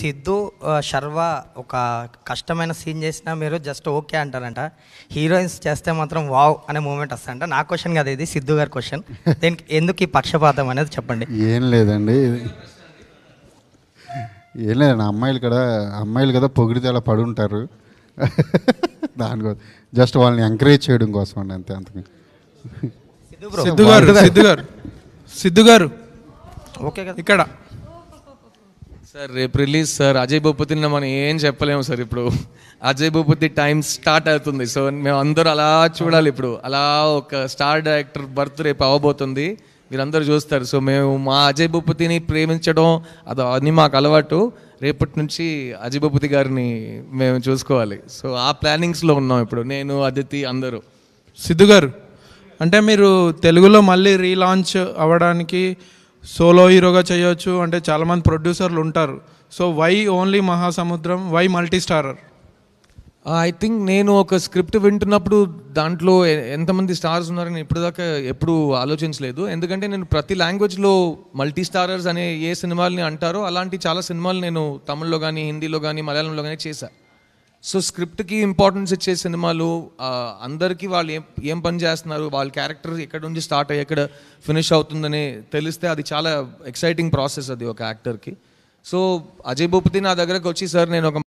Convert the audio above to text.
సిద్ధు శర్వ ఒక కష్టమైన సీన్ చేసినా మీరు జస్ట్ ఓకే అంటారంట హీరోయిన్స్ చేస్తే మాత్రం వావ్ అనే మూమెంట్ వస్తాయంట నా క్వశ్చన్ కదా ఇది సిద్ధు గారి క్వశ్చన్ దీనికి ఎందుకు ఈ పక్షపాతం అనేది చెప్పండి ఏం లేదండి ఏం లేదండి అమ్మాయిలు కదా అమ్మాయిలు కదా పొగిడితే అలా పడి ఉంటారు దానికోసం జస్ట్ వాళ్ళని ఎంకరేజ్ చేయడం కోసం అండి అంతే అంతకు సిద్ధు గారు సిద్ధు గారు సిద్ధు గారు ఓకే కదా ఇక్కడ సార్ రేపు రిలీజ్ సార్ అజయ్ భూపతిని మనం ఏం చెప్పలేము సార్ ఇప్పుడు అజయ్ భూపతి టైం స్టార్ట్ అవుతుంది సో మేము అందరూ అలా చూడాలి ఇప్పుడు అలా ఒక స్టార్ డైరెక్టర్ బర్త్ రేపు అవ్వబోతుంది మీరందరూ చూస్తారు సో మేము మా అజయ్ భూపతిని ప్రేమించడం అది అది మాకు అలవాటు రేపటి నుంచి అజయ్ భూపతి గారిని మేము చూసుకోవాలి సో ఆ ప్లానింగ్స్లో ఉన్నాం ఇప్పుడు నేను అదితి అందరూ సిద్ధు గారు అంటే మీరు తెలుగులో మళ్ళీ రీలాంచ్ అవ్వడానికి సోలో హీరోగా చేయొచ్చు అంటే చాలామంది ప్రొడ్యూసర్లు ఉంటారు so why only Mahasamudram why multi starrer I think నేను ఒక స్క్రిప్ట్ వింటున్నప్పుడు దాంట్లో ఎంతమంది స్టార్స్ ఉన్నారని ఇప్పటిదాకా ఎప్పుడు ఆలోచించలేదు ఎందుకంటే నేను ప్రతి లాంగ్వేజ్లో మల్టీ స్టారర్స్ అనే ఏ సినిమాలని అంటారో అలాంటి చాలా సినిమాలు నేను తమిళ్లో కానీ హిందీలో కానీ మలయాళంలో కానీ చేశాను సో స్క్రిప్ట్కి ఇంపార్టెన్స్ ఇచ్చే సినిమాలు అందరికీ వాళ్ళు ఏం ఏం పని చేస్తున్నారు వాళ్ళ క్యారెక్టర్ ఎక్కడ నుంచి స్టార్ట్ అయ్యి ఎక్కడ ఫినిష్ అవుతుందని తెలిస్తే అది చాలా ఎక్సైటింగ్ ప్రాసెస్ అది ఒక యాక్టర్కి సో అజయ్ భూపతి నా దగ్గరకు వచ్చి సార్ నేను ఒక